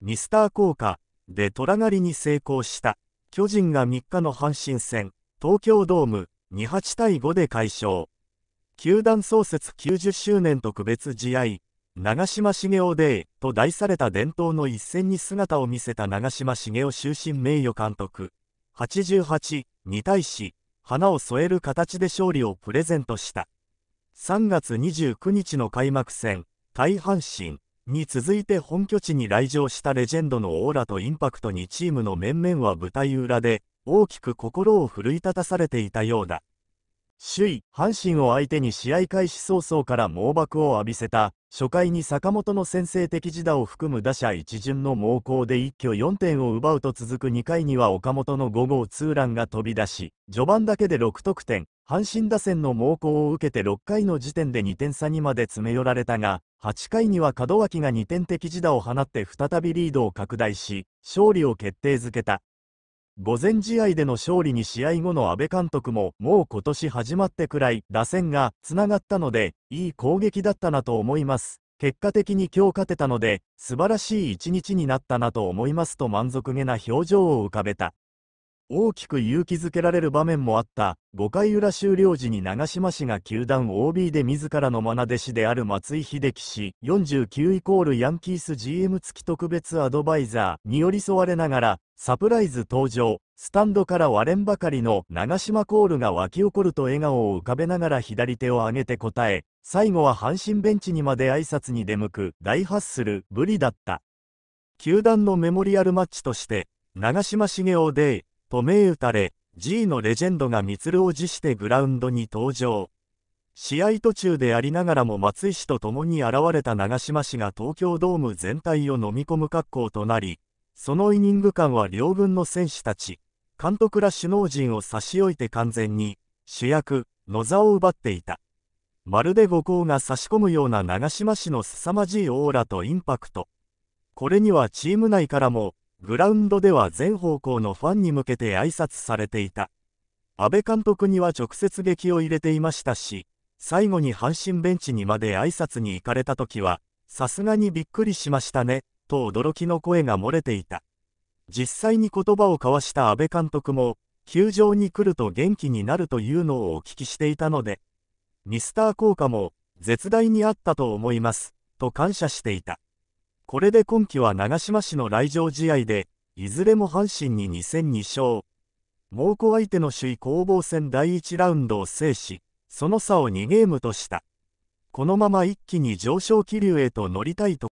ミスター効果で虎狩りに成功した巨人が3日の阪神戦東京ドーム28対5で快勝球団創設90周年特別試合長嶋茂雄デーと題された伝統の一戦に姿を見せた長嶋茂雄終身名誉監督88に対し花を添える形で勝利をプレゼントした3月29日の開幕戦対阪神に続いて本拠地に来場したレジェンドのオーラとインパクトにチームの面々は舞台裏で大きく心を奮い立たされていたようだ。首位、阪神を相手に試合開始早々から猛爆を浴びせた、初回に坂本の先制的自打を含む打者一巡の猛攻で一挙4点を奪うと続く2回には岡本の5号ツーランが飛び出し、序盤だけで6得点、阪神打線の猛攻を受けて6回の時点で2点差にまで詰め寄られたが、8回には門脇が2点的自打を放って再びリードを拡大し、勝利を決定づけた。午前試合での勝利に試合後の阿部監督ももう今年始まってくらい打線がつながったのでいい攻撃だったなと思います結果的に今日勝てたので素晴らしい一日になったなと思いますと満足げな表情を浮かべた大きく勇気づけられる場面もあった5回裏終了時に長嶋氏が球団 OB で自らの愛弟子である松井秀喜氏49イコールヤンキース GM 付き特別アドバイザーに寄り添われながらサプライズ登場スタンドから割れんばかりの長嶋コールが沸き起こると笑顔を浮かべながら左手を上げて答え最後は阪神ベンチにまで挨拶に出向く大ハッスルぶりだった球団のメモリアルマッチとして長嶋茂雄デと銘打たれ、G のレジェンドが満を辞してグラウンドに登場。試合途中でありながらも松井氏と共に現れた長嶋氏が東京ドーム全体を飲み込む格好となり、そのイニング間は両軍の選手たち、監督ら首脳陣を差し置いて完全に、主役、野座を奪っていた。まるで五行が差し込むような長嶋氏の凄まじいオーラとインパクト。これにはチーム内からも、グラウンドでは全方向のファンに向けて挨拶されていた。安部監督には直接劇を入れていましたし、最後に阪神ベンチにまで挨拶に行かれた時は、さすがにびっくりしましたね、と驚きの声が漏れていた。実際に言葉を交わした安部監督も、球場に来ると元気になるというのをお聞きしていたので、ミスター効果も、絶大にあったと思います、と感謝していた。これで今季は長島市の来場試合で、いずれも阪神に2戦2勝。猛虎相手の首位攻防戦第1ラウンドを制し、その差を2ゲームとした。このまま一気に上昇気流へと乗りたいと